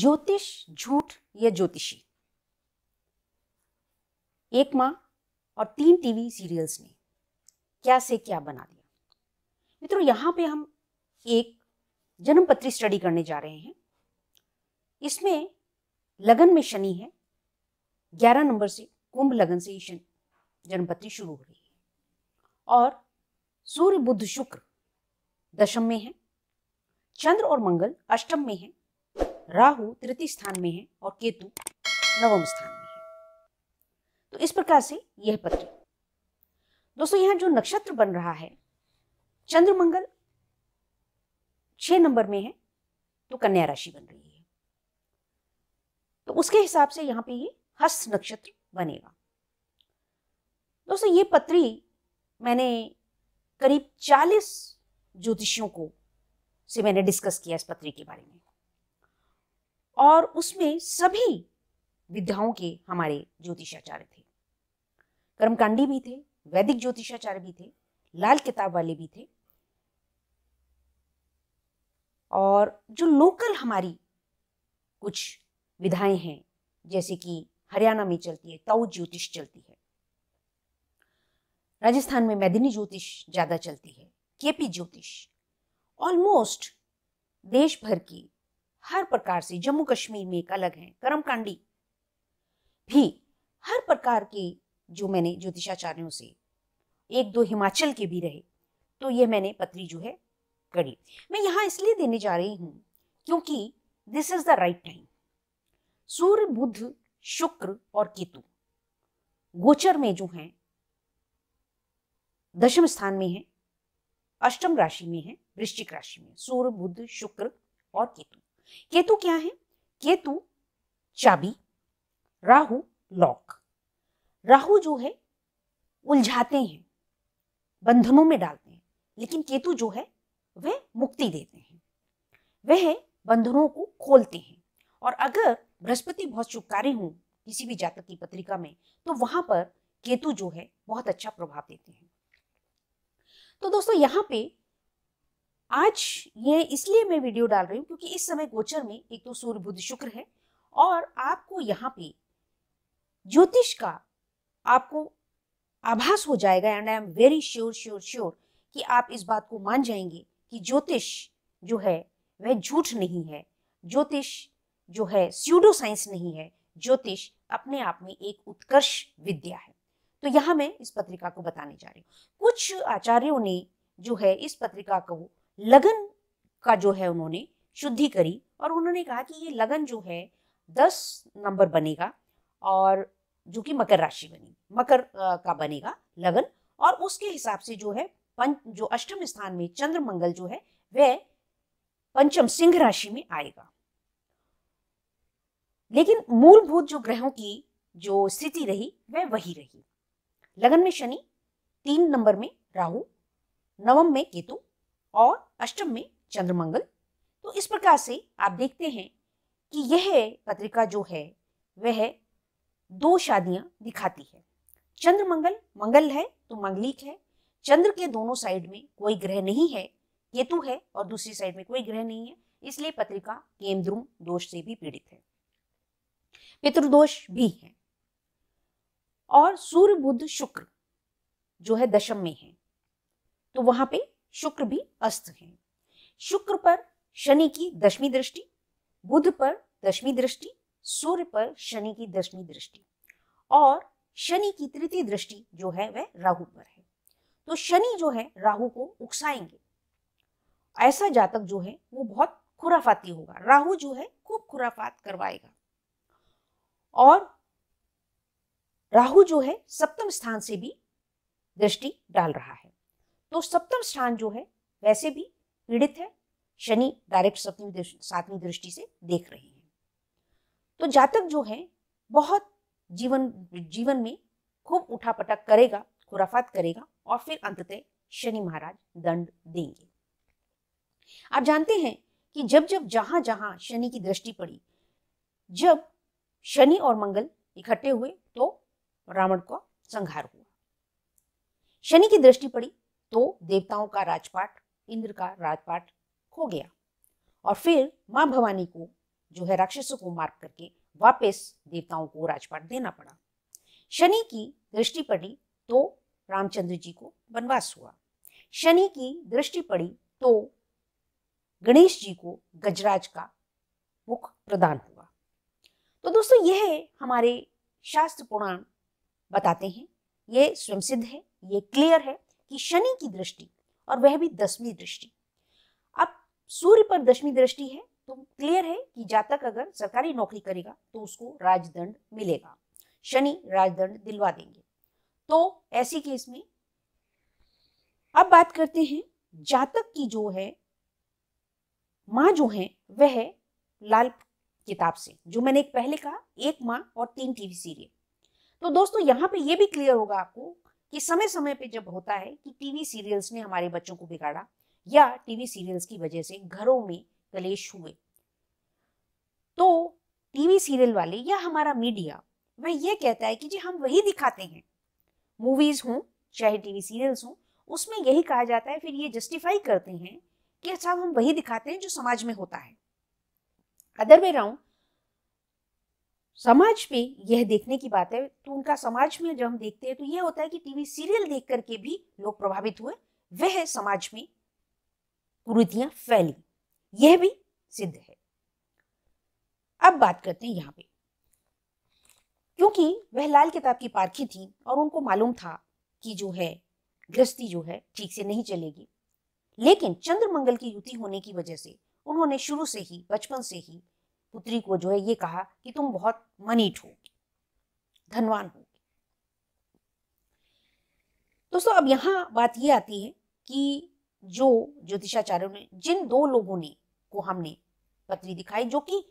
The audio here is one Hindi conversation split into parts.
ज्योतिष झूठ या ज्योतिषी एक माँ और तीन टीवी सीरियल्स ने क्या से क्या बना दिया मित्रों यहाँ पे हम एक जन्मपत्री स्टडी करने जा रहे हैं इसमें लगन में शनि है ग्यारह नंबर से कुंभ लगन से ही जन्मपत्री शुरू हो रही है और सूर्य बुद्ध शुक्र दशम में है चंद्र और मंगल अष्टम में है राहु तृतीय स्थान में है और केतु नवम स्थान में है तो इस प्रकार से यह पत्र दोस्तों यहाँ जो नक्षत्र बन रहा है चंद्रमंगल छह नंबर में है तो कन्या राशि बन रही है तो उसके हिसाब से यहाँ पे ये हस्त नक्षत्र बनेगा दोस्तों ये पत्री मैंने करीब 40 ज्योतिषियों को से मैंने डिस्कस किया इस पत्री के बारे में और उसमें सभी विद्याओं के हमारे ज्योतिषाचार्य थे कर्मकांडी भी थे वैदिक ज्योतिषाचार्य भी थे लाल किताब वाले भी थे और जो लोकल हमारी कुछ विधाएं हैं जैसे कि हरियाणा में चलती है ताऊ ज्योतिष चलती है राजस्थान में मैदिनी ज्योतिष ज़्यादा चलती है केपी ज्योतिष ऑलमोस्ट देश भर की हर प्रकार से जम्मू कश्मीर में एक अलग है कर्मकांडी भी हर प्रकार के जो मैंने ज्योतिषाचार्यों से एक दो हिमाचल के भी रहे तो ये मैंने पत्री जो है करी मैं यहां इसलिए देने जा रही हूं क्योंकि this is the right time सूर्य बुध शुक्र और केतु गोचर में जो हैं दशम स्थान में है अष्टम राशि में है वृश्चिक राशि में सूर्य बुध शुक्र और केतु केतु क्या है केतु चाबी राहु लॉक राहु जो है उलझाते हैं बंधनों में डालते हैं लेकिन केतु जो है वह मुक्ति देते हैं वह बंधनों को खोलते हैं और अगर बृहस्पति बहुत शुभकारी हूं किसी भी जातक की पत्रिका में तो वहां पर केतु जो है बहुत अच्छा प्रभाव देते हैं तो दोस्तों यहाँ पे आज ये इसलिए मैं वीडियो डाल रही हूँ क्योंकि इस समय गोचर में एक तो सूर्य बुद्ध शुक्र है और आपको यहाँ पे ज्योतिष का आपको आभास हो जाएगा and I am very sure sure sure कि आप इस बात को मान जाएंगे कि ज्योतिष जो है वह झूठ नहीं है ज्योतिष जो है स्यूडो साइंस नहीं है ज्योतिष अपने आप में एक उत्कर्ष विद्या है तो यहाँ मैं इस पत्रिका को बताने जा रही हूँ कुछ आचार्यों ने जो है इस पत्रिका को लगन का जो है उन्होंने शुद्धि करी और उन्होंने कहा कि ये लगन जो है दस नंबर बनेगा और जो कि मकर राशि बनेगी मकर का बनेगा लगन और उसके हिसाब से जो है पंच जो अष्टम स्थान में चंद्र मंगल जो है वह पंचम सिंह राशि में आएगा लेकिन मूलभूत जो ग्रहों की जो स्थिति रही वह वही रही लगन में शनि तीन नंबर में राहु नवम में केतु और अष्टम में चंद्रमंगल तो इस प्रकार से आप देखते हैं कि यह पत्रिका जो है वह दो शादियां दिखाती है चंद्रमंगल मंगल है तो मंगलिक है चंद्र के दोनों साइड में कोई ग्रह नहीं है केतु है और दूसरी साइड में कोई ग्रह नहीं है इसलिए पत्रिका केमद्रुम दोष से भी पीड़ित है पितृदोष भी है और सूर्य बुद्ध शुक्र जो है दशम में है तो वहां पे शुक्र भी अस्त हैं शुक्र पर शनि की दशमी दृष्टि बुध पर दशमी दृष्टि सूर्य पर शनि की दशमी दृष्टि और शनि की तृतीय दृष्टि जो है वह राहु पर है तो शनि जो है राहु को उकसाएंगे ऐसा जातक जो है वो बहुत खुराफाती होगा राहु जो है खूब खुराफात करवाएगा और राहु जो है सप्तम स्थान से भी दृष्टि डाल रहा है तो सप्तम स्थान जो है वैसे भी पीड़ित है शनि डायरेक्ट सप्तमी सातवीं दृष्टि से देख रहे हैं तो जातक जो है बहुत जीवन जीवन में खूब उठा करेगा खुराफात करेगा और फिर अंततः शनि महाराज दंड देंगे आप जानते हैं कि जब जब जहां जहां शनि की दृष्टि पड़ी जब शनि और मंगल इकट्ठे हुए तो रावण का संहार हुआ शनि की दृष्टि पड़ी तो देवताओं का राजपाट इंद्र का राजपाट खो गया और फिर माँ भवानी को जो है राक्षसों को मार करके वापस देवताओं को राजपाट देना पड़ा शनि की दृष्टि पड़ी तो रामचंद्र जी को वनवास हुआ शनि की दृष्टि पड़ी तो गणेश जी को गजराज का मुख प्रदान हुआ तो दोस्तों यह हमारे शास्त्र पुराण बताते हैं ये स्वयं सिद्ध है ये क्लियर है कि शनि की दृष्टि और वह भी दसवीं दृष्टि अब सूर्य पर दसवीं दृष्टि है तो क्लियर है कि जातक अगर सरकारी नौकरी करेगा तो उसको राजदंड मिलेगा शनि राजदंड दिलवा देंगे तो ऐसी केस में अब बात करते हैं जातक की जो है माँ जो है वह लाल किताब से जो मैंने एक पहले कहा एक माँ और तीन टीवी सीरियल तो दोस्तों यहाँ पे ये भी क्लियर होगा आपको कि समय समय पे जब होता है कि टीवी सीरियल्स ने हमारे बच्चों को बिगाड़ा या टीवी सीरियल्स की वजह से घरों में कलेश हुए तो टीवी सीरियल वाले या हमारा मीडिया वह यह कहता है कि जी हम वही दिखाते हैं मूवीज हों चाहे टीवी सीरियल्स हों उसमें यही कहा जाता है फिर ये जस्टिफाई करते हैं कि अच्छा हम वही दिखाते हैं जो समाज में होता है अदर वे राउंड समाज पे यह देखने की बात है तो उनका समाज में जब हम देखते हैं तो यह होता है कि टीवी सीरियल देख करके भी लोग प्रभावित हुए वह समाज में कुरीतियां फैली यह भी सिद्ध है अब बात करते हैं यहाँ पे क्योंकि वह लाल किताब की पारखी थी और उनको मालूम था कि जो है गृहस्थी जो है ठीक से नहीं चलेगी लेकिन चंद्रमंगल की युति होने की वजह से उन्होंने शुरू से ही बचपन से ही पुत्री को जो है ये कहा कि तुम बहुत मनीट होगी धनवान होगी दोस्तों अब यहाँ बात ये आती है कि जो ज्योतिषाचार्यों ने जिन दो लोगों ने को हमने पत्री दिखाई जो कि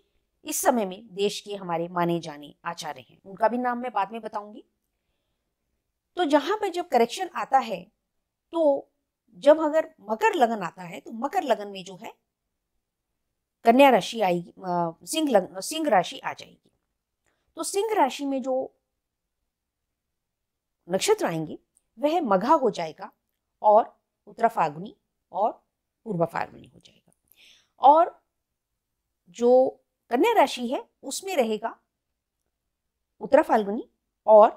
इस समय में देश के हमारे माने जाने आचार्य हैं उनका भी नाम मैं बाद में बताऊंगी तो जहां पर जब करेक्शन आता है तो जब अगर मकर लगन आता है तो मकर लगन में जो है कन्या राशि आएगी सिंह सिंह राशि आ जाएगी तो सिंह राशि में जो नक्षत्र आएंगे वह मघा हो जाएगा और उत्तरा फागुनी और पूर्वा फागुनी हो जाएगा और जो कन्या राशि है उसमें रहेगा उत्तरा फाल्गुनी और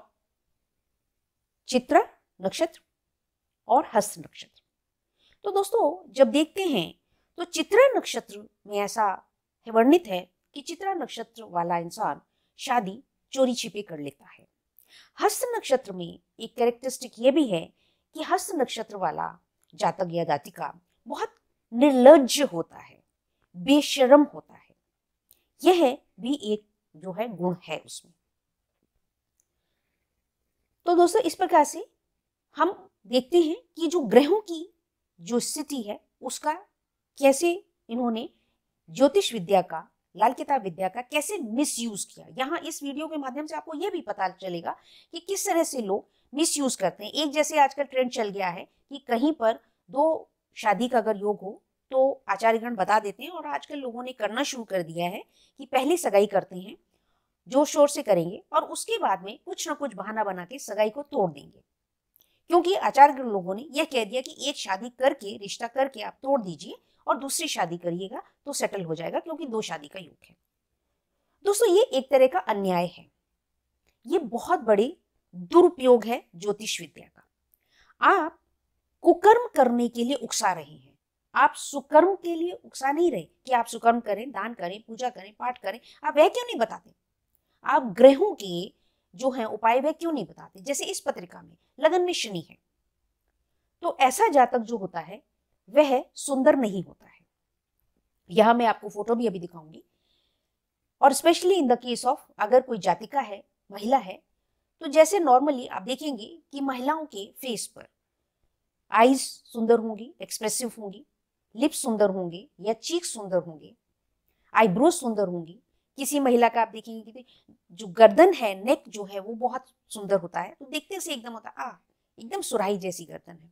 चित्र नक्षत्र और हस्त नक्षत्र तो दोस्तों जब देखते हैं तो चित्रा नक्षत्र में ऐसा है वर्णित है कि चित्रा नक्षत्र वाला इंसान शादी चोरी छिपे कर लेता है हस्त नक्षत्र में एक कैरेक्टरिस्टिक ये भी है कि हस्त नक्षत्र वाला जातक या जातिका बहुत निर्लज होता है बेशरम होता है यह भी एक जो है गुण है उसमें तो दोस्तों इस प्रकार से हम देखते हैं कि जो ग्रहों की जो स्थिति है उसका कैसे इन्होंने ज्योतिष विद्या का लाल किताब विद्या का कैसे मिसयूज किया यहाँ इस वीडियो के माध्यम से आपको ये भी पता चलेगा कि किस तरह से लोग मिस यूज करते हैं एक जैसे आजकल ट्रेंड चल गया है कि कहीं पर दो शादी का अगर योग हो तो आचार्यगण बता देते हैं और आजकल लोगों ने करना शुरू कर दिया है कि पहले सगाई करते हैं जोर शोर से करेंगे और उसके बाद में कुछ ना कुछ बहाना बना के सगाई को तोड़ देंगे क्योंकि आचार्य लोगों ने यह कह दिया कि एक शादी करके रिश्ता करके आप तोड़ दीजिए और दूसरी शादी करिएगा तो सेटल हो जाएगा क्योंकि दो शादी का युग है दोस्तों ये एक तरह का अन्याय है ये बहुत बड़ी दुरुपयोग है ज्योतिष विद्या का आप कुकर्म करने के लिए उकसा रहे हैं आप सुकर्म के लिए उकसा नहीं रहे कि आप सुकर्म करें दान करें पूजा करें पाठ करें आप वह क्यों नहीं बताते आप ग्रहों के जो है उपाय वह क्यों नहीं बताते जैसे इस पत्रिका में लगन में शनि है तो ऐसा जातक जो होता है वह सुंदर नहीं होता है यह मैं आपको फोटो भी अभी दिखाऊंगी और specially in the case of अगर कोई जातिका है महिला है तो जैसे नॉर्मली आप देखेंगे कि महिलाओं के फेस पर आईज सुंदर होंगी एक्सप्रेसिव होंगी लिप्स सुंदर होंगे या चीक सुंदर होंगे आईब्रोज सुंदर होंगी किसी महिला का आप देखेंगे कि जो गर्दन है नेक जो है वो बहुत सुंदर होता है तो देखते से एकदम होता आ एकदम सुराही जैसी गर्दन है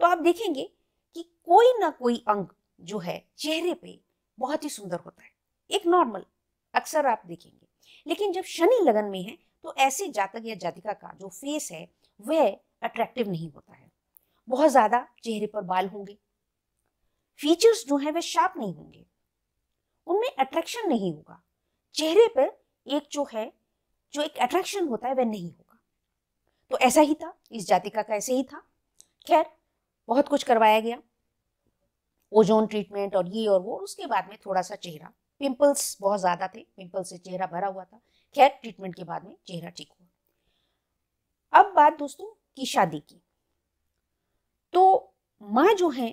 तो आप देखेंगे कि कोई ना कोई अंग जो है चेहरे पे बहुत ही सुंदर होता है एक नॉर्मल अक्सर आप देखेंगे लेकिन जब शनि लगन में है तो ऐसे जातक या जातिका का जो फेस है वह अट्रैक्टिव नहीं होता है बहुत ज़्यादा चेहरे पर बाल होंगे फीचर्स जो है वे शार्प नहीं होंगे उनमें अट्रैक्शन नहीं होगा चेहरे पर एक जो है जो एक अट्रैक्शन होता है वह नहीं होगा तो ऐसा ही था इस जातिका का ऐसे ही था खैर बहुत कुछ करवाया गया ओजोन ट्रीटमेंट और ये और वो उसके बाद में थोड़ा सा चेहरा पिंपल्स बहुत ज़्यादा थे पिंपल्स से चेहरा भरा हुआ था खैर ट्रीटमेंट के बाद में चेहरा ठीक हुआ अब बात दोस्तों की शादी की तो माँ जो है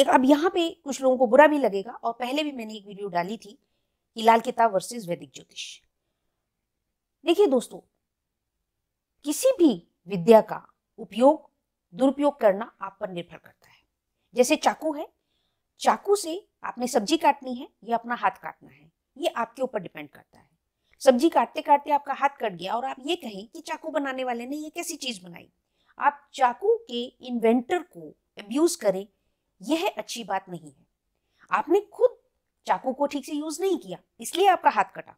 एक अब यहाँ पे कुछ लोगों को बुरा भी लगेगा और पहले भी मैंने एक वीडियो डाली थी कि लाल किताब वर्सेस वैदिक ज्योतिष देखिए दोस्तों किसी भी विद्या का उपयोग दुरुपयोग करना आप पर निर्भर करता है जैसे चाकू है चाकू से आपने सब्जी काटनी है या अपना हाथ काटना है ये आपके ऊपर डिपेंड करता है सब्जी काटते काटते आपका हाथ कट गया और आप ये कहें कि चाकू बनाने वाले ने ये कैसी चीज बनाई आप चाकू के इन्वेंटर को अब्यूज करें यह अच्छी बात नहीं है आपने खुद चाकू को ठीक से यूज नहीं किया इसलिए आपका हाथ कटा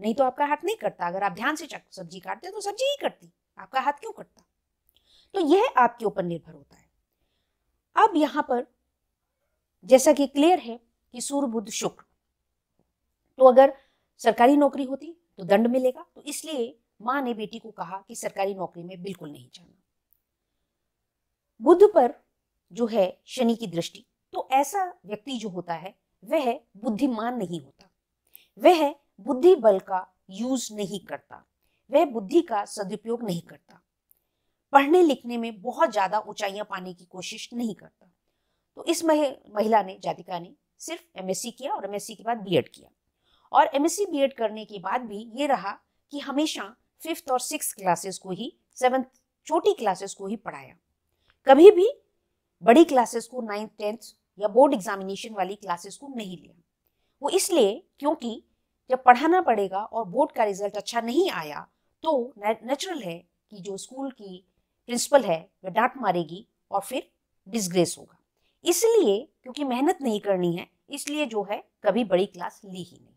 नहीं तो आपका हाथ नहीं कटता अगर आप ध्यान से सब्जी काटते तो सब्जी ही कटती आपका हाथ क्यों कटता तो यह आपके ऊपर निर्भर होता है अब यहां पर जैसा कि क्लियर है कि सूर्य बुद्ध शुक्र तो अगर सरकारी नौकरी होती तो दंड मिलेगा तो इसलिए मां ने बेटी को कहा कि सरकारी नौकरी में बिल्कुल नहीं जाना बुद्ध पर जो है शनि की दृष्टि तो ऐसा व्यक्ति जो होता है वह बुद्धिमान नहीं होता वह बुद्धि बल का यूज नहीं करता वह बुद्धि का सदुपयोग नहीं करता पढ़ने लिखने में बहुत ज़्यादा ऊंचाइयां पाने की कोशिश नहीं करता तो इस मह महिला ने जातिका ने सिर्फ एमएससी किया और एमएससी के बाद बीएड किया और एमएससी बीएड करने के बाद भी ये रहा कि हमेशा फिफ्थ और सिक्स क्लासेस को ही सेवन्थ छोटी क्लासेस को ही पढ़ाया कभी भी बड़ी क्लासेस को नाइन्थ टेंथ या बोर्ड एग्जामिनेशन वाली क्लासेस को नहीं लिया वो इसलिए क्योंकि जब पढ़ाना पड़ेगा और बोर्ड का रिजल्ट अच्छा नहीं आया तो नेचुरल है कि जो स्कूल की प्रिंसिपल है वह डांट मारेगी और फिर डिसग्रेस होगा इसलिए क्योंकि मेहनत नहीं करनी है इसलिए जो है कभी बड़ी क्लास ली ही नहीं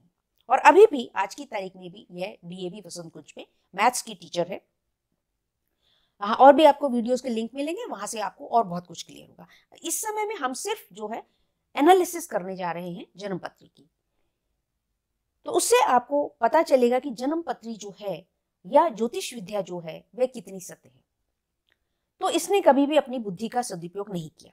और अभी भी आज की तारीख में भी यह बी वसंत कुंज में मैथ्स की टीचर है हाँ और भी आपको वीडियोस के लिंक मिलेंगे वहां से आपको और बहुत कुछ क्लियर होगा इस समय में हम सिर्फ जो है एनालिसिस करने जा रहे हैं जन्म पत्री की तो उससे आपको पता चलेगा कि जन्म पत्री जो है या ज्योतिष विद्या जो है वह कितनी सत्य है तो इसने कभी भी अपनी बुद्धि का सदुपयोग नहीं किया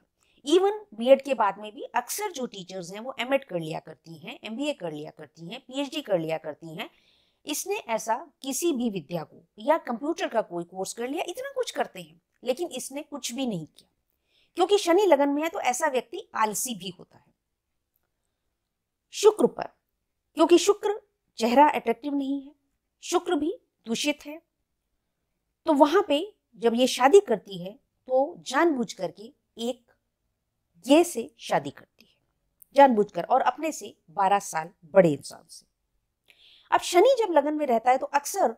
इवन बीएड के बाद में भी अक्सर जो टीचर्स हैं वो एम कर लिया करती हैं एम कर लिया करती हैं पीएचडी कर लिया करती हैं इसने ऐसा किसी भी विद्या को या कंप्यूटर का कोई कोर्स कर लिया इतना कुछ करते हैं लेकिन इसने कुछ भी नहीं किया क्योंकि शनि लगन में है तो ऐसा व्यक्ति आलसी भी होता है शुक्र पर क्योंकि शुक्र चेहरा अट्रैक्टिव नहीं है शुक्र भी दूषित है तो वहां पे जब ये शादी करती है तो जानबूझ करके एक ये से शादी करती है जानबूझकर और अपने से 12 साल बड़े इंसान से अब शनि जब लगन में रहता है तो अक्सर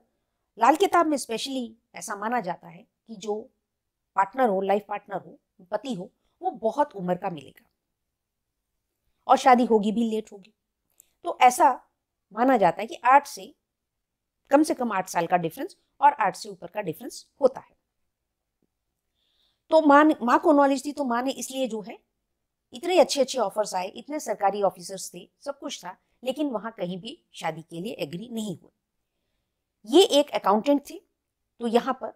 लाल किताब में स्पेशली ऐसा माना जाता है कि जो पार्टनर हो लाइफ पार्टनर हो पति हो वो बहुत उम्र का मिलेगा और शादी होगी भी लेट होगी तो ऐसा माना जाता है कि आठ से कम से कम आठ साल का डिफरेंस और आठ से ऊपर का डिफरेंस होता है तो माँ ने माँ को नॉलेज थी तो माँ ने इसलिए जो है इतने अच्छे अच्छे ऑफर्स आए इतने सरकारी ऑफिसर्स थे सब कुछ था लेकिन वहाँ कहीं भी शादी के लिए एग्री नहीं हुए ये एक अकाउंटेंट थे तो यहाँ पर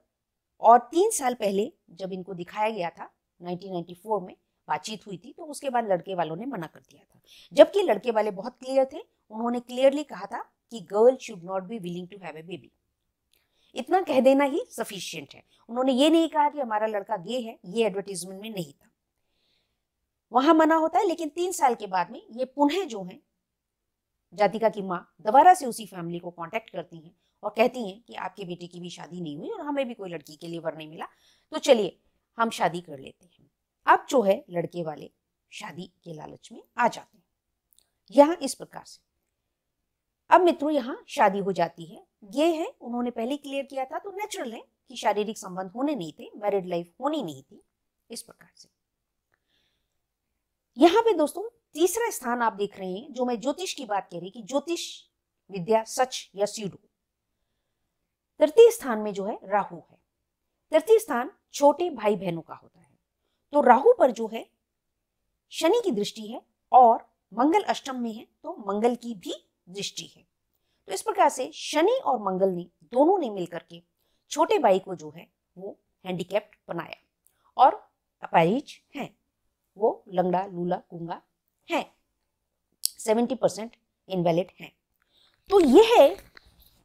और तीन साल पहले जब इनको दिखाया गया था 1994 में बातचीत हुई थी तो उसके बाद लड़के वालों ने मना कर दिया था जबकि लड़के वाले बहुत क्लियर थे उन्होंने क्लियरली कहा था कि girl should not be willing to have a baby इतना कह देना ही सफिशियंट है उन्होंने ये नहीं कहा कि हमारा लड़का गे है ये एडवर्टीजमेंट में नहीं था वहां मना होता है लेकिन तीन साल के बाद में ये पुनः जो है जातिका की माँ दोबारा से उसी फैमिली को कॉन्टेक्ट करती हैं और कहती हैं कि आपके बेटे की भी शादी नहीं हुई और हमें भी कोई लड़की के लिए वर नहीं मिला तो चलिए हम शादी कर लेते हैं अब जो है लड़के वाले शादी के लालच में आ जाते हैं यहाँ इस प्रकार से अब मित्रों यहाँ शादी हो जाती है ये है उन्होंने पहले क्लियर किया था तो नेचुरल है कि शारीरिक संबंध होने नहीं थे मैरिड लाइफ होनी नहीं थी इस प्रकार से यहाँ पे दोस्तों तीसरा स्थान आप देख रहे हैं जो मैं ज्योतिष की बात कह रही कि ज्योतिष विद्या सच या सीडो तृतीय स्थान में जो है राहु है तृतीय स्थान छोटे भाई बहनों का होता है तो राहु पर जो है शनि की दृष्टि है और मंगल अष्टम में है तो मंगल की भी दृष्टि है तो इस प्रकार से शनि और मंगल ने दोनों ने मिलकर के छोटे भाई को जो है वो हैंडीकेप्ट बनाया और अपारिज हैं वो लंगड़ा लूला कुंगा हैं सेवेंटी परसेंट इनवैलिड हैं तो ये है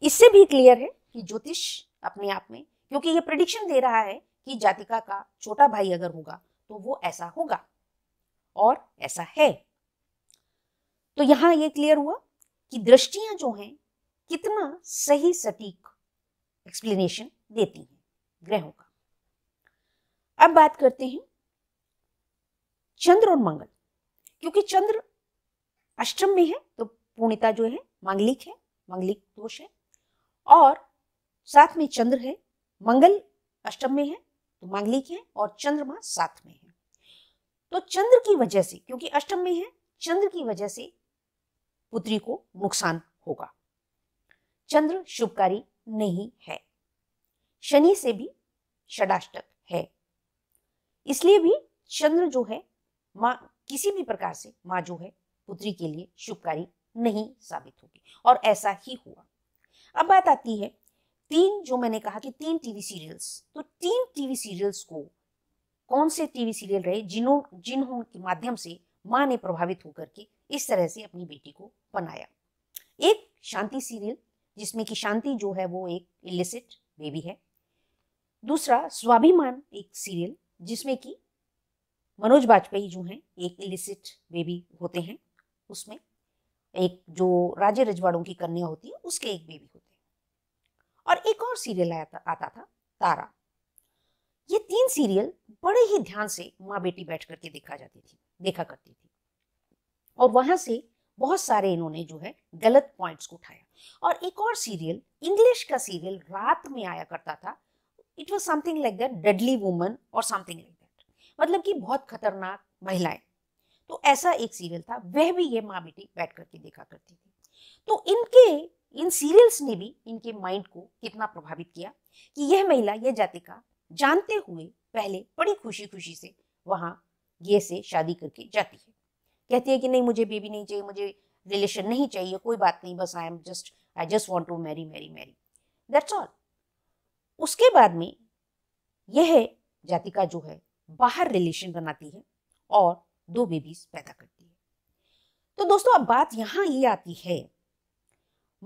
इससे भी क्लियर है कि ज्योतिष अपने आप में क्योंकि ये प्रडिक्शन दे रहा है कि जातिका का छोटा भाई अगर होगा तो वो ऐसा होगा और ऐसा है तो यहां ये क्लियर हुआ कि दृष्टियां जो हैं कितना सही सटीक एक्सप्लेनेशन देती हैं ग्रहों का अब बात करते हैं चंद्र और मंगल क्योंकि चंद्र अष्टम में है तो पूर्णिता जो है मांगलिक है मांगलिक दोष है और साथ में चंद्र है मंगल अष्टम में है तो मांगलिक है और चंद्रमा साथ में है तो चंद्र की वजह से क्योंकि अष्टम में है चंद्र की वजह से पुत्री को नुकसान होगा चंद्र शुभकारी नहीं है शनि से भी षडाष्टक है इसलिए भी चंद्र जो है माँ किसी भी प्रकार से माँ जो है पुत्री के लिए शुभकारी नहीं साबित होगी और ऐसा ही हुआ अब बात आती है तीन जो मैंने कहा कि तीन टीवी सीरियल्स तो तीन टीवी सीरियल्स को कौन से टीवी सीरियल रहे जिन्हों जिन्हों के माध्यम से माँ ने प्रभावित होकर के इस तरह से अपनी बेटी को बनाया एक शांति सीरियल जिसमें कि शांति जो है वो एक इलिसिट बेबी है दूसरा स्वाभिमान एक सीरियल जिसमें कि मनोज वाजपेयी जो हैं एक इलिसिट बेबी होते हैं उसमें एक जो राजे रजवाड़ों की कन्या होती है उसके एक बेबी होते हैं और एक और सीरियल आया था आता था तारा ये तीन सीरियल बड़े ही ध्यान से माँ बेटी बैठ करके देखा जाती थी देखा करती थी और वहाँ से बहुत सारे इन्होंने जो है गलत पॉइंट्स को उठाया और एक और सीरियल इंग्लिश का सीरियल रात में आया करता था it was something like that deadly woman और समथिंग लाइक दैट मतलब कि बहुत खतरनाक महिलाएं तो ऐसा एक सीरियल था वह भी ये माँ बेटी बैठ करके देखा करती थी तो इनके इन सीरियल्स ने भी इनके माइंड को कितना प्रभावित किया कि यह महिला यह का जानते हुए पहले बड़ी खुशी खुशी से वहाँ ये से शादी करके जाती है कहती है कि नहीं मुझे बेबी नहीं चाहिए मुझे रिलेशन नहीं चाहिए कोई बात नहीं बस I am just I just want to marry marry marry that's all उसके बाद में यह जातिका जो है बाहर रिलेशन बनाती है और दो बेबीज पैदा करती है तो दोस्तों अब बात यहाँ ये आती है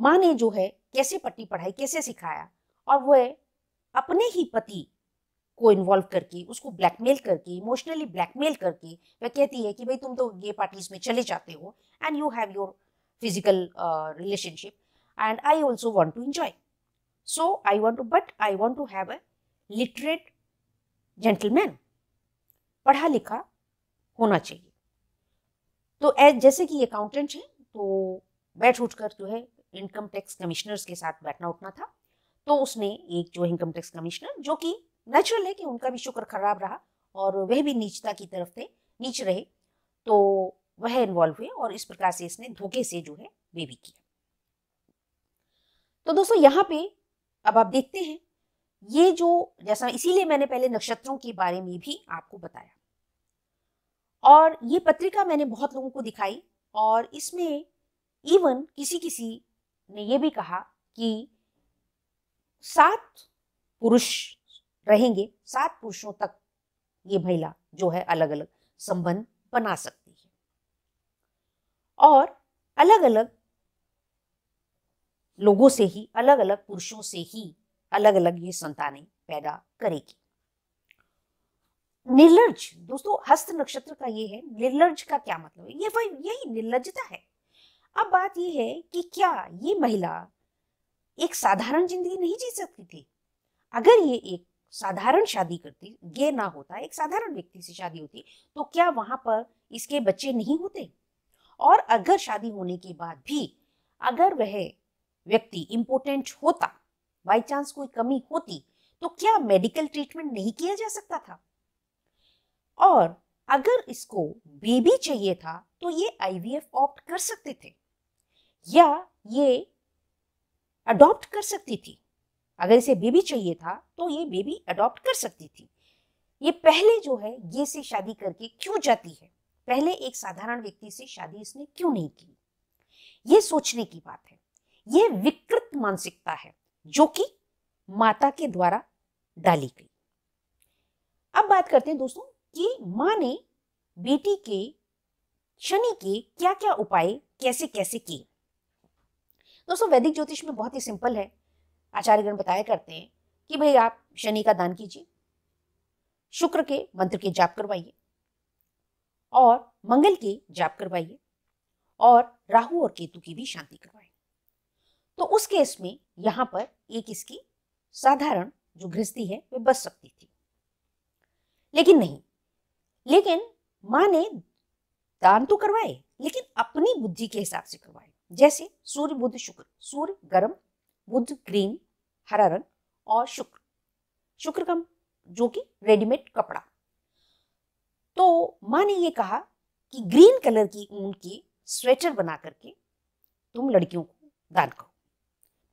माँ ने जो है कैसे पट्टी पढ़ाई कैसे सिखाया और वह अपने ही पति को इन्वॉल्व करके उसको ब्लैकमेल करके इमोशनली ब्लैकमेल करके वह कहती है कि भाई तुम तो गे पार्टीज में चले जाते हो and you have your physical relationship and I also want to enjoy so I want to but I want to have a literate gentleman पढ़ा लिखा होना चाहिए तो एज जैसे कि अकाउंटेंट हैं तो बैठ उठ कर जो है इनकम टैक्स कमिश्नर्स के साथ बैठना उठना था तो उसने एक जो इनकम टैक्स कमिश्नर जो कि नेचुरल है कि उनका भी शुक्र खराब रहा और वह भी नीचता की तरफ थे नीच रहे तो वह इन्वॉल्व हुए और इस प्रकार से इसने धोखे से जो है वे भी किया तो दोस्तों यहाँ पे अब आप देखते हैं ये जो जैसा इसीलिए मैंने पहले नक्षत्रों के बारे में भी आपको बताया और ये पत्रिका मैंने बहुत लोगों को दिखाई और इसमें इवन किसी किसी ने यह भी कहा कि सात पुरुष रहेंगे सात पुरुषों तक ये महिला जो है अलग अलग संबंध बना सकती है और अलग अलग लोगों से ही अलग अलग पुरुषों से ही अलग अलग ये संतानें पैदा करेगी निर्लज दोस्तों हस्त नक्षत्र का ये है निर्लज का क्या मतलब है ये वही यही निर्लजता है अब बात यह है कि क्या ये महिला एक साधारण जिंदगी नहीं जी सकती थी अगर ये एक साधारण शादी करती गे ना होता एक साधारण व्यक्ति से शादी होती तो क्या वहां पर इसके बच्चे नहीं होते और अगर शादी होने के बाद भी अगर वह व्यक्ति इम्पोर्टेंट होता बाई चांस कोई कमी होती तो क्या मेडिकल ट्रीटमेंट नहीं किया जा सकता था और अगर इसको बेबी चाहिए था तो ये आईवीएफ ऑप्ट कर सकते थे या ये अडॉप्ट कर सकती थी अगर इसे बेबी चाहिए था तो ये बेबी अडॉप्ट कर सकती थी ये पहले जो है ये से शादी करके क्यों जाती है पहले एक साधारण व्यक्ति से शादी इसने क्यों नहीं की ये सोचने की बात है ये विकृत मानसिकता है जो कि माता के द्वारा डाली गई अब बात करते हैं दोस्तों कि माँ ने बेटी के शनि के क्या क्या उपाय कैसे कैसे किए दोस्तों वैदिक ज्योतिष में बहुत ही सिंपल है आचार्यगण बताया करते हैं कि भाई आप शनि का दान कीजिए शुक्र के मंत्र के जाप करवाइए और मंगल के जाप करवाइए और राहु और केतु की भी शांति करवाइए तो उस केस में यहाँ पर एक इसकी साधारण जो गृहस्थी है वह बच सकती थी लेकिन नहीं लेकिन माँ ने दान तो करवाए लेकिन अपनी बुद्धि के हिसाब से करवाए जैसे सूर्य बुद्ध शुक्र सूर्य गर्म बुध ग्रीन हरा रंग और शुक्र शुक्र का जो कि रेडीमेड कपड़ा तो माँ ने ये कहा कि ग्रीन कलर की ऊन की स्वेटर बना करके तुम लड़कियों को दान करो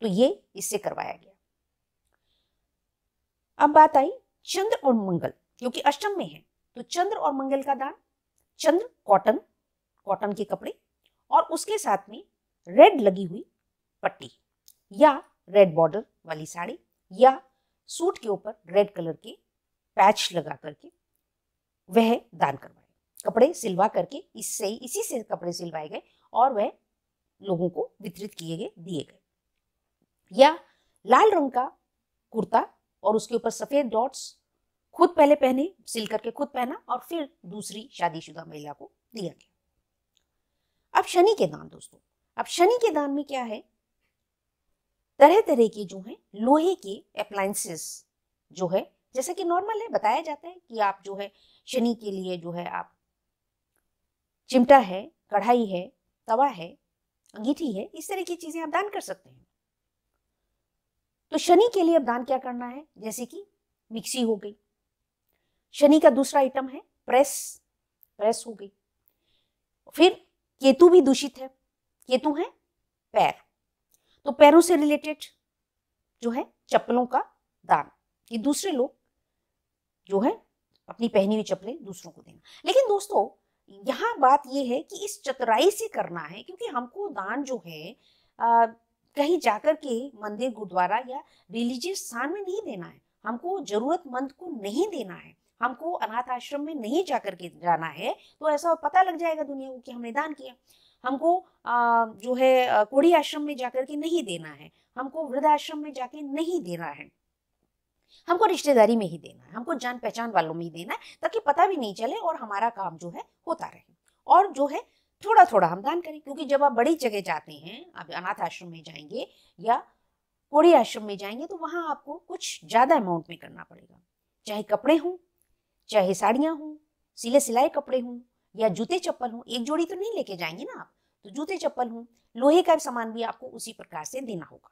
तो ये इससे करवाया गया अब बात आई चंद्र और मंगल क्योंकि अष्टम में है तो चंद्र और मंगल का दान चंद्र कॉटन कॉटन के कपड़े और उसके साथ में रेड लगी हुई पट्टी या रेड बॉर्डर वाली साड़ी या सूट के ऊपर रेड कलर के पैच लगा करके वह दान करवाए कपड़े सिलवा करके इससे इसी से कपड़े सिलवाए गए और वह लोगों को वितरित किए गए दिए गए या लाल रंग का कुर्ता और उसके ऊपर सफेद डॉट्स खुद पहले पहने सिल करके खुद पहना और फिर दूसरी शादीशुदा महिला को दिया गया अब शनि के दान दोस्तों अब शनि के दान में क्या है तरह तरह के जो है लोहे के अप्लायसेस जो है जैसे कि नॉर्मल है बताया जाता है कि आप जो है शनि के लिए जो है आप चिमटा है कढ़ाई है तवा है अंगीठी है इस तरह की चीजें आप दान कर सकते हैं तो शनि के लिए अब दान क्या करना है जैसे कि मिक्सी हो गई शनि का दूसरा आइटम है प्रेस प्रेस हो गई फिर केतु भी दूषित है केतु है पैर तो पैरों से रिलेटेड जो है चप्पलों का दान कि दूसरे लोग जो है अपनी पहनी हुई चप्पलें दूसरों को देना लेकिन दोस्तों यहाँ बात यह है कि इस चतुराई से करना है क्योंकि हमको दान जो है आ, कहीं जाकर के मंदिर गुरुद्वारा या रिलीजियस स्थान में नहीं देना है हमको जरूरतमंद को नहीं देना है हमको अनाथ आश्रम में नहीं जाकर के जाना है तो ऐसा पता लग जाएगा दुनिया को कि हमने दान किया हमको जो है कोड़ी आश्रम में जाकर के नहीं देना है हमको वृद्धाश्रम में जाके नहीं देना है हमको रिश्तेदारी में ही देना है हमको जान पहचान वालों में ही देना है ताकि पता भी नहीं चले और हमारा काम जो है होता रहे और जो है थोड़ा थोड़ा हम दान करें क्योंकि जब आप बड़ी जगह जाते हैं आप अनाथ आश्रम में जाएंगे या कोड़ी आश्रम में जाएंगे तो वहां आपको कुछ ज़्यादा अमाउंट में करना पड़ेगा चाहे कपड़े हों चाहे साड़ियां हों सिले सिलाए कपड़े हों या जूते चप्पल हो एक जोड़ी तो नहीं लेके जाएंगे ना आप तो जूते चप्पल हो लोहे का सामान भी आपको उसी प्रकार से देना होगा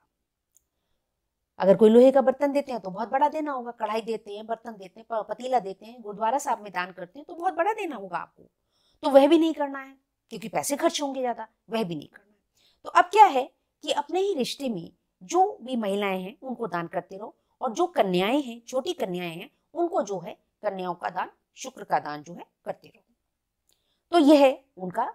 अगर कोई लोहे का बर्तन देते हैं तो बहुत बड़ा देना होगा कढ़ाई देते हैं बर्तन देते हैं पतीला देते हैं गुरुद्वारा साहब में दान करते हैं तो बहुत बड़ा देना होगा आपको तो वह भी नहीं करना है क्योंकि पैसे खर्च होंगे ज़्यादा वह भी नहीं करना है तो अब क्या है कि अपने ही रिश्ते में जो भी महिलाएं हैं उनको दान करते रहो और जो कन्याएं हैं छोटी कन्याएं हैं उनको जो है कन्याओं का दान शुक्र का दान जो है करते रहो तो यह उनका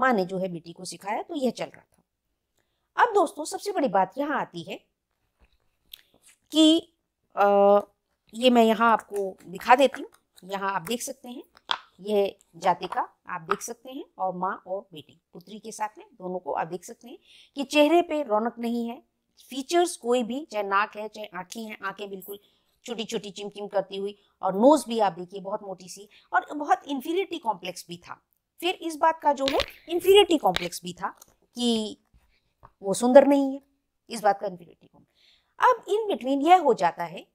माँ ने जो है बेटी को सिखाया तो यह चल रहा था अब दोस्तों सबसे बड़ी बात यहाँ आती है कि आ, ये मैं यहाँ आपको दिखा देती हूँ यहाँ आप देख सकते हैं यह का आप देख सकते हैं और माँ और बेटी पुत्री के साथ में दोनों को आप देख सकते हैं कि चेहरे पे रौनक नहीं है फीचर्स कोई भी चाहे नाक है चाहे आंखें हैं आंखें बिल्कुल छोटी छोटी चिमकिम करती हुई और नोज भी आप देखिए बहुत मोटी सी और बहुत इन्फीरियरिटी कॉम्प्लेक्स भी था फिर इस बात का जो है इंफीरियरिटी कॉम्प्लेक्स भी था कि वो सुंदर नहीं है इस बात का इंफीरियरिटी कॉम्प्लेक्स अब इन बिटवीन यह हो जाता है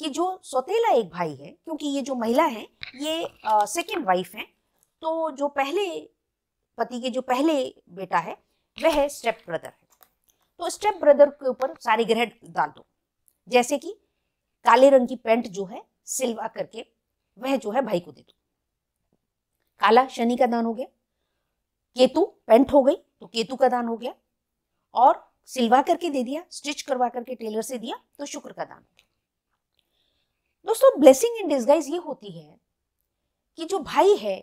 कि जो सौतेला एक भाई है क्योंकि ये जो महिला है ये सेकेंड वाइफ है तो जो पहले पति के जो पहले बेटा है वह स्टेप ब्रदर है तो स्टेप ब्रदर के ऊपर सारे ग्रह डाल दो जैसे कि काले रंग की पेंट जो है सिल्वा करके वह जो है भाई को दे दो काला शनि का दान हो गया केतु पेंट हो गई तो केतु का दान हो गया और सिलवा करके दे दिया स्टिच करवा करके टेलर से दिया तो शुक्र का दान हो गया दोस्तों ब्लेसिंग इन डिस्गाइज ये होती है कि जो भाई है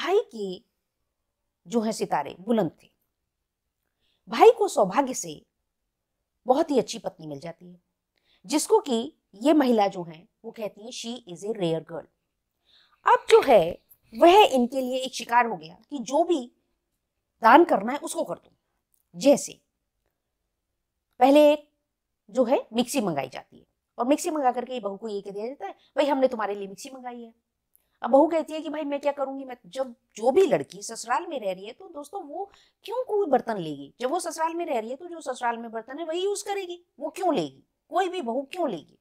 भाई के जो है सितारे बुलंद थे भाई को सौभाग्य से बहुत ही अच्छी पत्नी मिल जाती है जिसको कि ये महिला जो है वो कहती है she is a rare girl अब जो है वह इनके लिए एक शिकार हो गया कि जो भी दान करना है उसको कर दो जैसे पहले एक जो है मिक्सी मंगाई जाती है और मिक्सी मंगा करके ये बहू को ये कह दिया जाता है भाई हमने तुम्हारे लिए मिक्सी मंगाई है अब बहू कहती है कि भाई मैं क्या करूंगी मैं जब जो भी लड़की ससुराल में रह रही है तो दोस्तों वो क्यों कोई बर्तन लेगी जब वो ससुराल में रह रही है तो जो ससुराल में बर्तन है वही यूज करेगी वो क्यों लेगी कोई भी बहू क्यों लेगी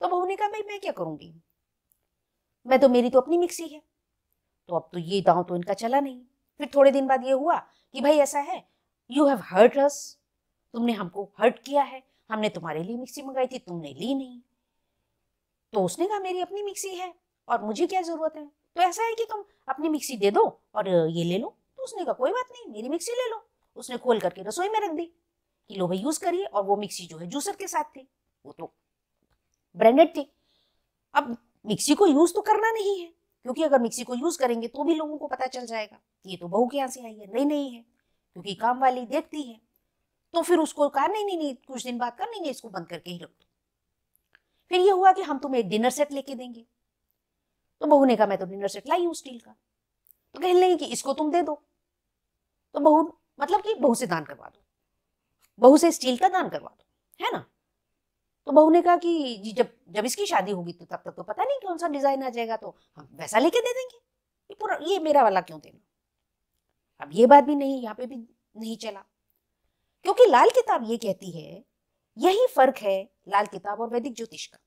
तो बहू ने कहा भाई मैं क्या करूंगी मैं तो मेरी तो अपनी मिक्सी है तो अब तो ये दांव तो इनका चला नहीं फिर थोड़े दिन बाद ये हुआ कि भाई ऐसा है यू हैव हर्ट अस तुमने हमको हर्ट किया है हमने तुम्हारे लिए मिक्सी मंगाई थी तुमने ली नहीं तो उसने कहा मेरी अपनी मिक्सी है और मुझे क्या जरूरत है तो ऐसा है कि तुम अपनी मिक्सी दे दो और ये ले लो तो उसने कहा कोई बात नहीं मेरी मिक्सी ले लो उसने खोल करके रसोई में रख दी कि लो भाई यूज करिए और वो मिक्सी जो है जूसर के साथ थी वो तो ब्रांडेड थी अब मिक्सी को यूज तो करना नहीं है क्योंकि अगर मिक्सी को यूज करेंगे तो भी लोगों को पता चल जाएगा कि ये तो बहू के यहाँ से आई है नहीं नहीं है क्योंकि काम वाली देखती है तो फिर उसको कहा नहीं नहीं नहीं कुछ दिन बाद कर नहीं नहीं इसको बंद करके ही रख दो फिर ये हुआ कि हम तुम्हें एक डिनर सेट लेके देंगे तो बहू ने कहा मैं तो डिनर सेट लाई हूँ स्टील का तो कह नहीं कि इसको तुम दे दो तो बहू मतलब कि बहू से दान करवा दो बहू से स्टील का दान करवा दो है ना तो बहू ने कहा कि जी जब जब इसकी शादी होगी तो तब तक तो पता नहीं कौन सा डिजाइन आ जाएगा तो हम वैसा लेके दे देंगे ये पूरा ये मेरा वाला क्यों देना अब ये बात भी नहीं यहाँ पे भी नहीं चला क्योंकि लाल किताब ये कहती है यही फर्क है लाल किताब और वैदिक ज्योतिष का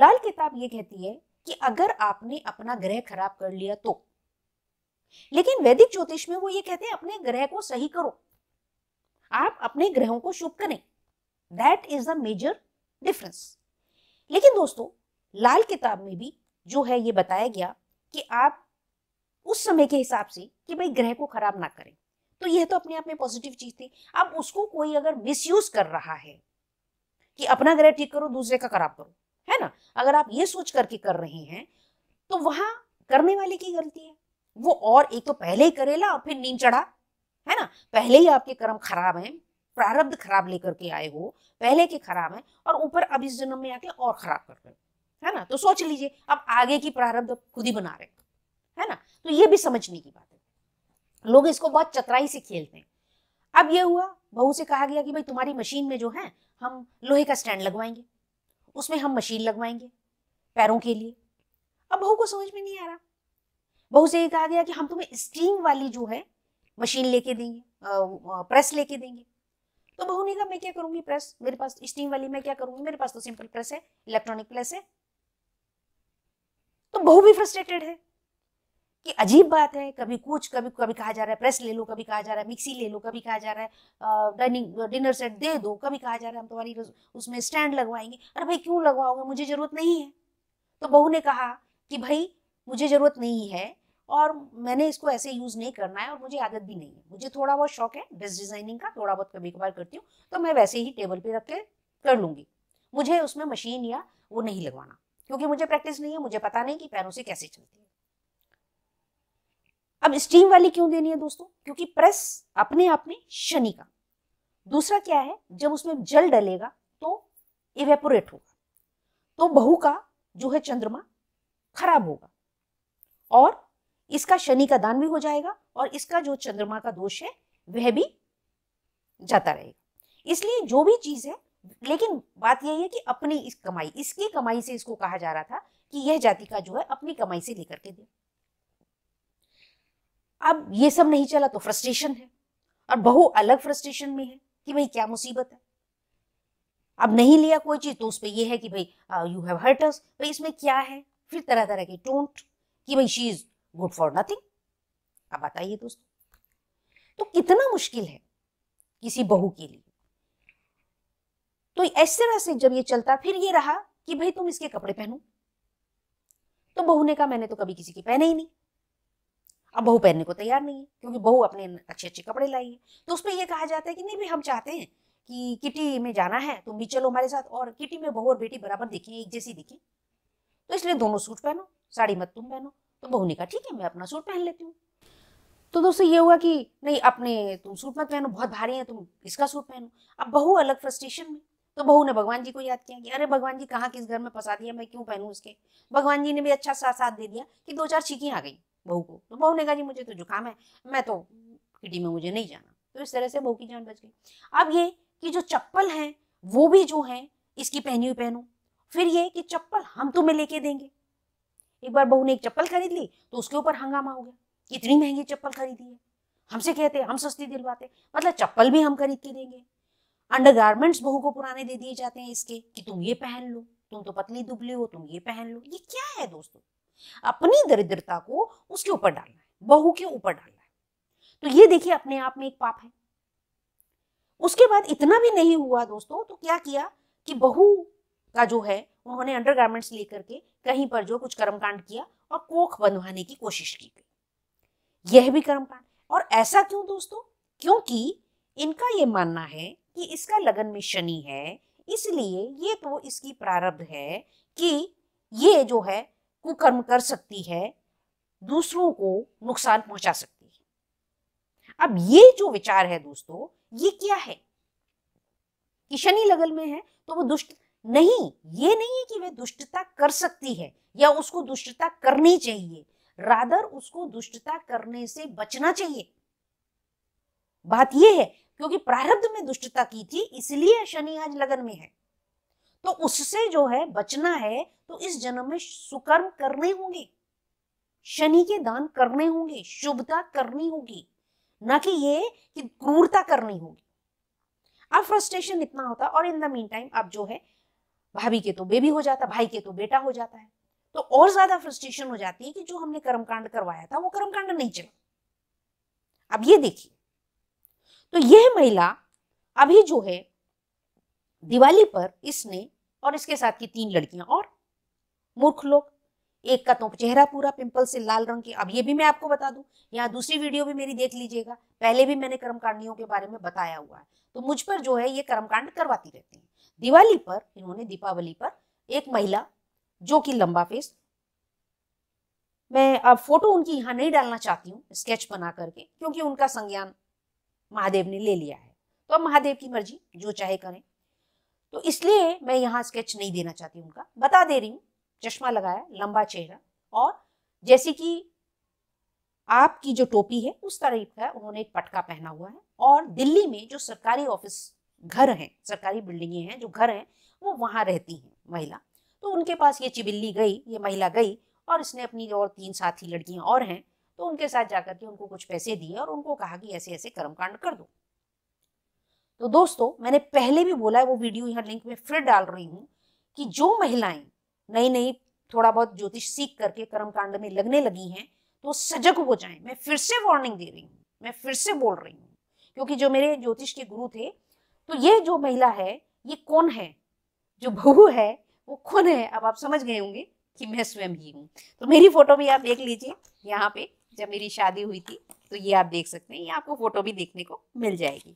लाल किताब ये कहती है कि अगर आपने अपना ग्रह खराब कर लिया तो लेकिन वैदिक ज्योतिष में वो ये कहते हैं अपने ग्रह को सही करो आप अपने ग्रहों को शुभ करें that is the major difference लेकिन दोस्तों लाल किताब में भी जो है ये बताया गया कि आप उस समय के हिसाब से कि भाई ग्रह को खराब ना करें तो यह तो अपने आप में पॉजिटिव चीज थी अब उसको कोई अगर मिसयूज कर रहा है कि अपना ग्रह ठीक करो दूसरे का खराब करो है ना अगर आप ये सोच करके कर रहे हैं तो वहां करने वाले की गलती है वो और एक तो पहले ही करेला और फिर नींद चढ़ा है ना पहले ही आपके कर्म खराब हैं प्रारब्ध खराब लेकर के आए हो पहले के खराब है और ऊपर अब इस जन्म में आके और खराब कर रहे है ना तो सोच लीजिए अब आगे की प्रारब्ध खुद ही बना रहे है ना तो ये भी समझने की बात है लोग इसको बहुत चतराई से खेलते हैं अब ये हुआ बहू से कहा गया कि भाई तुम्हारी मशीन में जो है हम लोहे का स्टैंड लगवाएंगे उसमें हम मशीन लगवाएंगे पैरों के लिए अब बहू को समझ में नहीं आ रहा बहू से ये कहा गया कि हम तुम्हें स्टीम वाली जो है मशीन लेके देंगे प्रेस लेके देंगे तो बहुनी का मैं क्या करूंगी प्रेस मेरे पास स्टीम वाली मैं क्या करूंगी मेरे पास तो सिंपल प्रेस है इलेक्ट्रॉनिक प्रेस है तो बहु भी फ्रस्ट्रेटेड है कि अजीब बात है कभी कुछ कभी कभी कहा जा रहा है प्रेस ले लो कभी कहा जा रहा है मिक्सी ले लो कभी कहा जा रहा है डाइनिंग डिनर सेट दे दो कभी कहा जा रहा है हम तुम्हारी उसमें स्टैंड लगवाएंगे अरे भाई क्यों लगवाओगे मुझे ज़रूरत नहीं है तो बहू ने कहा कि भाई मुझे ज़रूरत नहीं है और मैंने इसको ऐसे यूज़ नहीं करना है और मुझे आदत भी नहीं है मुझे थोड़ा बहुत शौक है ड्रेस डिज़ाइनिंग का थोड़ा बहुत कभी कभार करती हूँ तो मैं वैसे ही टेबल पे रख के कर लूंगी मुझे उसमें मशीन या वो नहीं लगवाना क्योंकि मुझे प्रैक्टिस नहीं है मुझे पता नहीं कि पैरों से कैसे चलती है अब स्टीम वाली क्यों देनी है दोस्तों क्योंकि प्रेस अपने आप में शनि का दूसरा क्या है जब उसमें जल डलेगा तो इवेपोरेट होगा तो बहू का जो है चंद्रमा खराब होगा और इसका शनि का दान भी हो जाएगा और इसका जो चंद्रमा का दोष है वह भी जाता रहेगा इसलिए जो भी चीज है लेकिन बात यही है कि अपनी इस कमाई इसकी कमाई से इसको कहा जा रहा था कि यह जाति का जो है अपनी कमाई से लेकर के दे अब ये सब नहीं चला तो फ्रस्ट्रेशन है और बहु अलग फ्रस्ट्रेशन में है कि भाई क्या मुसीबत है अब नहीं लिया कोई चीज तो उस पर यह है कि भाई यू हैव हर्ट अस भाई इसमें क्या है फिर तरह तरह के टोंट कि भाई she is good for nothing अब बताइए दोस्तों तो कितना मुश्किल है किसी बहू के लिए तो इस तरह से जब ये चलता फिर ये रहा कि भाई तुम इसके कपड़े पहनो तो बहू ने कहा मैंने तो कभी किसी के पहने ही नहीं अब बहू पहनने को तैयार नहीं है क्योंकि बहू अपने अच्छे अच्छे कपड़े लाई है तो उसमें यह कहा जाता है कि नहीं भाई हम चाहते हैं कि किटी में जाना है तुम भी चलो हमारे साथ और किटी में बहू और बेटी बराबर दिखे एक जैसी दिखे तो इसलिए दोनों सूट पहनो साड़ी मत तुम पहनो तो बहू ने कहा ठीक है मैं अपना सूट पहन लेती हूँ तो दोस्तों ये हुआ कि नहीं अपने तुम सूट मत पहनो बहुत भारी है तुम इसका सूट पहनो अब बहू अलग फ्रस्ट्रेशन में तो बहू ने भगवान जी को याद किया कि अरे भगवान जी कहाँ किस घर में फंसा दिया मैं क्यों पहनूँ उसके भगवान जी ने भी अच्छा सा साथ दे दिया कि दो चार छीकी आ गई बहू को तो बहू ने कहा जी मुझे तो जुकाम है मैं तो किटी में मुझे नहीं जाना तो इस तरह से बहू की जान बच गई अब ये कि जो चप्पल है वो भी जो है इसकी पहनी हुई पहनू फिर ये कि चप्पल हम तुम्हें लेके देंगे एक बार बहू ने एक चप्पल खरीद ली तो उसके ऊपर हंगामा हो गया इतनी महंगी चप्पल खरीदी है हमसे कहते हम सस्ती दिलवाते मतलब चप्पल भी हम खरीद के देंगे अंडर गार्मेंट्स बहू को पुराने दे दिए जाते हैं इसके कि तुम ये पहन लो तुम तो पतली दुबले हो तुम ये पहन लो ये क्या है दोस्तों अपनी दरिद्रता को उसके ऊपर डालना है बहू के ऊपर डालना है तो ये देखिए अपने आप में एक पाप है उसके बाद इतना भी नहीं हुआ दोस्तों तो क्या किया कि बहू का जो है उन्होंने गार्मेंट्स लेकर के कहीं पर जो कुछ कर्मकांड किया और कोख बनवाने की कोशिश की गई यह भी कर्मकांड और ऐसा क्यों दोस्तों क्योंकि इनका ये मानना है कि इसका लगन में शनि है इसलिए ये तो इसकी प्रारब्ध है कि ये जो है कुकर्म कर सकती है दूसरों को नुकसान पहुंचा सकती है अब ये जो विचार है दोस्तों ये क्या है कि शनि लगन में है तो वो दुष्ट नहीं ये नहीं है कि वह दुष्टता कर सकती है या उसको दुष्टता करनी चाहिए रादर उसको दुष्टता करने से बचना चाहिए बात यह है क्योंकि प्रारब्ध में दुष्टता की थी इसलिए शनि आज लगन में है तो उससे जो है बचना है तो इस जन्म में सुकर्म करने होंगे शनि के दान करने होंगे शुभता करनी होगी ना कि ये कि क्रूरता करनी होगी अब फ्रस्ट्रेशन इतना होता और इन द मीन टाइम आप जो है भाभी के तो बेबी हो जाता भाई के तो बेटा हो जाता है तो और ज्यादा फ्रस्ट्रेशन हो जाती है कि जो हमने कर्मकांड करवाया था वो कर्मकांड नहीं चला अब ये देखिए तो यह महिला अभी जो है दिवाली पर इसने और इसके साथ की तीन लड़कियां और मूर्ख लोग एक का तो चेहरा पूरा पिंपल से लाल रंग के अब ये भी मैं आपको बता दूं यहाँ दूसरी वीडियो भी मेरी देख लीजिएगा पहले भी मैंने कर्मकांडियों के बारे में बताया हुआ है तो मुझ पर जो है ये कर्मकांड करवाती रहती है दिवाली पर इन्होंने दीपावली पर एक महिला जो कि लंबा फेस मैं अब फोटो उनकी यहाँ नहीं डालना चाहती हूँ स्केच बना करके क्योंकि उनका संज्ञान महादेव ने ले लिया है तो अब महादेव की मर्जी जो चाहे करें तो इसलिए मैं यहाँ स्केच नहीं देना चाहती उनका बता दे रही हूँ चश्मा लगाया लंबा चेहरा और जैसे कि आपकी जो टोपी है उस तरह का उन्होंने एक पटका पहना हुआ है और दिल्ली में जो सरकारी ऑफिस घर हैं सरकारी बिल्डिंगे हैं जो घर हैं वो वहाँ रहती हैं महिला तो उनके पास ये चिबिल्ली गई ये महिला गई और इसने अपनी और तीन साथी लड़कियाँ और हैं तो उनके साथ जाकर के उनको कुछ पैसे दिए और उनको कहा कि ऐसे ऐसे कर्मकांड कर दो तो दोस्तों मैंने पहले भी बोला है वो वीडियो यहाँ लिंक में फिर डाल रही हूँ कि जो महिलाएं नई नई थोड़ा बहुत ज्योतिष सीख करके कर्मकांड में लगने लगी हैं तो सजग हो जाएं मैं फिर से वार्निंग दे रही हूँ मैं फिर से बोल रही हूँ क्योंकि जो मेरे ज्योतिष के गुरु थे तो ये जो महिला है ये कौन है जो बहू है वो कौन है अब आप समझ गए होंगे कि मैं स्वयं ही हूँ तो मेरी फोटो भी आप देख लीजिए यहाँ पे जब मेरी शादी हुई थी तो ये आप देख सकते हैं ये आपको फोटो भी देखने को मिल जाएगी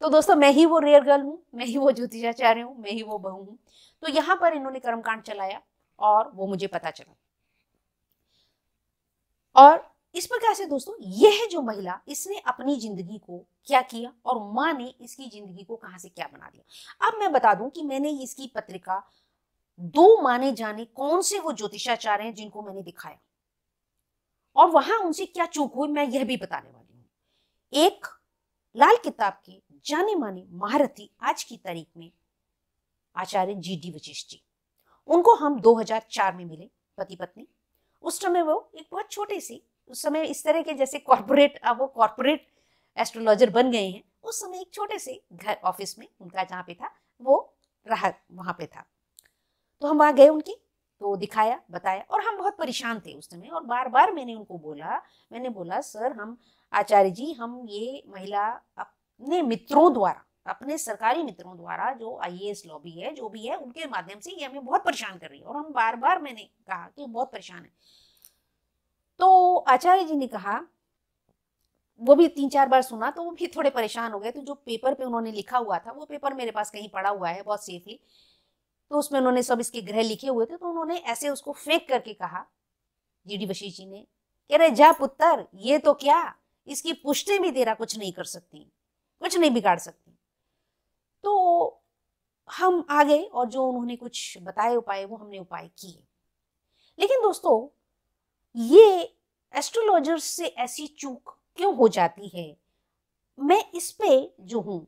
तो दोस्तों मैं ही वो रेयर गर्ल हूँ मैं ही वो ज्योतिषाचार्य हूँ मैं ही वो बहू हूँ तो यहाँ पर इन्होंने कर्मकांड चलाया और वो मुझे पता चला और इस प्रकार से दोस्तों यह जो महिला इसने अपनी जिंदगी को क्या किया और माँ ने इसकी जिंदगी को कहा से क्या बना दिया अब मैं बता दूं कि मैंने इसकी पत्रिका दो माने जाने कौन से वो ज्योतिषाचार्य हैं जिनको मैंने दिखाया और वहां उनसे क्या चूक हुई मैं यह भी बताने वाली हूँ एक लाल किताब के जाने माने महारथी आज की तारीख में आचार्य जी डी वशिष्ठ जी उनको हम 2004 में मिले पति पत्नी उस समय वो एक बहुत छोटे से उस समय इस तरह के जैसे कॉरपोरेट अब वो कॉरपोरेट एस्ट्रोलॉजर बन गए हैं उस समय एक छोटे से घर ऑफिस में उनका जहाँ पे था वो रहा वहाँ पे था तो हम वहाँ गए उनकी तो दिखाया बताया और हम बहुत परेशान थे उस समय और बार बार मैंने उनको बोला मैंने बोला सर हम आचार्य जी हम ये महिला अपने मित्रों द्वारा अपने सरकारी मित्रों द्वारा जो आई लॉबी है जो भी है उनके माध्यम से ये हमें बहुत परेशान कर रही है और हम बार बार मैंने कहा कि बहुत परेशान है तो आचार्य जी ने कहा वो भी तीन चार बार सुना तो वो भी थोड़े परेशान हो गए तो जो पेपर पे उन्होंने लिखा हुआ था वो पेपर मेरे पास कहीं पड़ा हुआ है बहुत सेफली तो उसमें उन्होंने सब इसके ग्रह लिखे हुए थे तो उन्होंने ऐसे उसको फेंक करके कहा जी डी बशीर जी ने कह रहे जा पुत्र ये तो क्या इसकी पुष्टि भी तेरा कुछ नहीं कर सकती कुछ नहीं बिगाड़ सकती तो हम आ गए और जो उन्होंने कुछ बताए उपाय वो हमने उपाय किए लेकिन दोस्तों ये एस्ट्रोलॉजर्स से ऐसी चूक क्यों हो जाती है मैं इस पे जो हूँ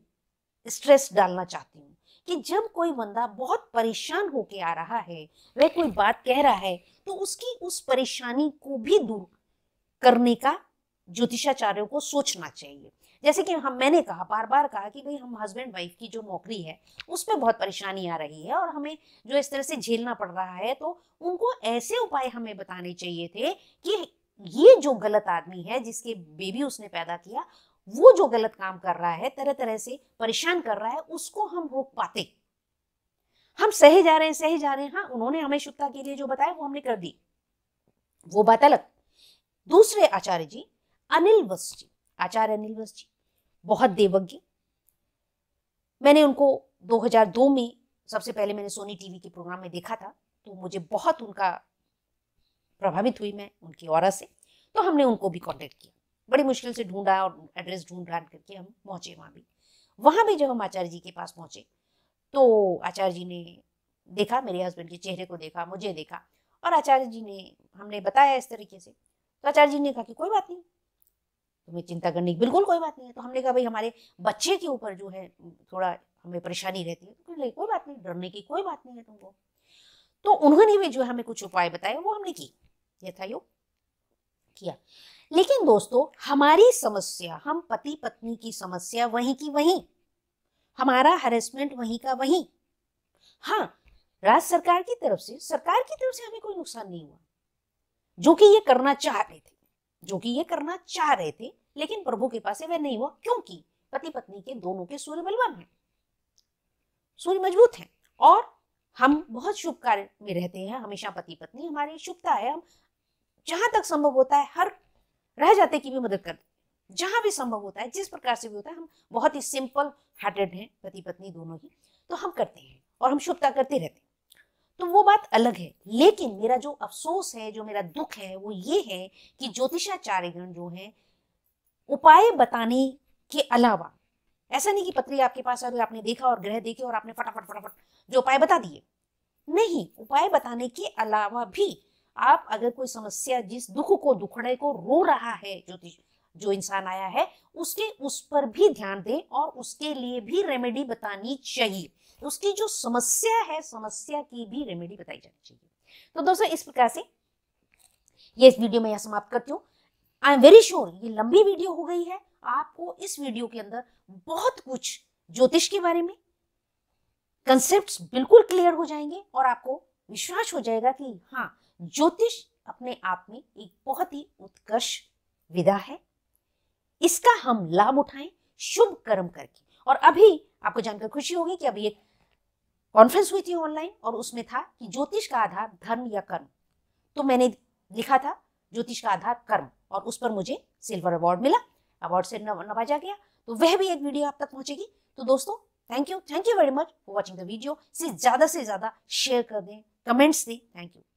स्ट्रेस डालना चाहती हूँ कि जब कोई बंदा बहुत परेशान होके आ रहा है वह कोई बात कह रहा है तो उसकी उस परेशानी को भी दूर करने का ज्योतिषाचार्यों को सोचना चाहिए जैसे कि हम मैंने कहा बार बार कहा कि भाई हम हस्बैंड वाइफ की जो नौकरी है उसमें बहुत परेशानी आ रही है और हमें जो इस तरह से झेलना पड़ रहा है तो उनको ऐसे उपाय हमें बताने चाहिए थे कि ये जो गलत आदमी है जिसके बेबी उसने पैदा किया वो जो गलत काम कर रहा है तरह तरह से परेशान कर रहा है उसको हम रोक पाते हम सहे जा रहे हैं सहे जा रहे हैं हाँ उन्होंने हमें शुद्धता के लिए जो बताया वो हमने कर दी वो बात अलग दूसरे आचार्य जी अनिल वस जी आचार्य अनिल वस जी बहुत देवज्ञ मैंने उनको 2002 में सबसे पहले मैंने सोनी टीवी के प्रोग्राम में देखा था तो मुझे बहुत उनका प्रभावित हुई मैं उनकी और से तो हमने उनको भी कॉन्टेक्ट किया बड़ी मुश्किल से ढूंढा और एड्रेस ढूंढ ढांड करके हम पहुंचे वहाँ भी वहाँ भी जब हम आचार्य जी के पास पहुंचे तो आचार्य जी ने देखा मेरे हस्बैंड के चेहरे को देखा मुझे देखा और आचार्य जी ने हमने बताया इस तरीके से तो आचार्य जी ने कहा कि कोई बात नहीं तुम्हें चिंता करने की बिल्कुल कोई बात नहीं है तो हमने कहा भाई हमारे बच्चे के ऊपर जो है थोड़ा हमें परेशानी रहती है तो कोई बात नहीं डरने की कोई बात नहीं है तुमको तो उन्होंने भी जो हमें कुछ उपाय बताए वो हमने की यथायोग किया लेकिन दोस्तों हमारी समस्या हम पति पत्नी की समस्या वहीं की वहीं हमारा हरेसमेंट वहीं का वहीं हाँ राज्य सरकार की तरफ से सरकार की तरफ से हमें कोई नुकसान नहीं हुआ जो कि ये करना चाह रहे थे जो कि ये करना चाह रहे थे लेकिन प्रभु के से वह नहीं हुआ क्योंकि पति पत्नी के दोनों के सूर्य बलवान हैं सूर्य मजबूत हैं और हम बहुत शुभ कार्य में रहते हैं हमेशा पति पत्नी हमारी शुभता है हम जहां तक संभव होता है हर रह जाते की भी मदद कर जहां भी संभव होता है जिस प्रकार से भी होता है हम बहुत ही सिंपल हार्टेड हैं पति पत्नी दोनों ही तो हम करते हैं और हम शुभता करते रहते हैं तो वो बात अलग है लेकिन मेरा जो अफसोस है जो मेरा दुख है वो ये है कि ज्योतिषाचार्यगण जो है उपाय बताने के अलावा ऐसा नहीं कि पत्री आपके पास आ रही आपने देखा और ग्रह देखे और आपने फटाफट फटाफट जो उपाय बता दिए नहीं उपाय बताने के अलावा भी आप अगर कोई समस्या जिस दुख को दुखड़े को रो रहा है ज्योतिष जो इंसान आया है उसके उस पर भी ध्यान दें और उसके लिए भी रेमेडी बतानी चाहिए तो उसकी जो समस्या है समस्या की भी रेमेडी बताई जानी चाहिए तो दोस्तों इस प्रकार से ये इस वीडियो में यह समाप्त करती हूँ आई एम वेरी श्योर ये लंबी वीडियो हो गई है आपको इस वीडियो के अंदर बहुत कुछ ज्योतिष के बारे में कंसेप्ट बिल्कुल क्लियर हो जाएंगे और आपको विश्वास हो जाएगा कि हाँ ज्योतिष अपने आप में एक बहुत ही उत्कर्ष विधा है इसका हम लाभ उठाएं शुभ कर्म करके और अभी आपको जानकर खुशी होगी कि अभी एक कॉन्फ्रेंस हुई थी ऑनलाइन और उसमें था कि ज्योतिष का आधार धर्म या कर्म तो मैंने लिखा था ज्योतिष का आधार कर्म और उस पर मुझे सिल्वर अवार्ड मिला अवार्ड से नवाजा गया तो वह भी एक वीडियो आप तक पहुंचेगी तो दोस्तों thank you thank you very much for watching the video इसे ज़्यादा से ज़्यादा शेयर कर दें कमेंट्स दें थैंक यू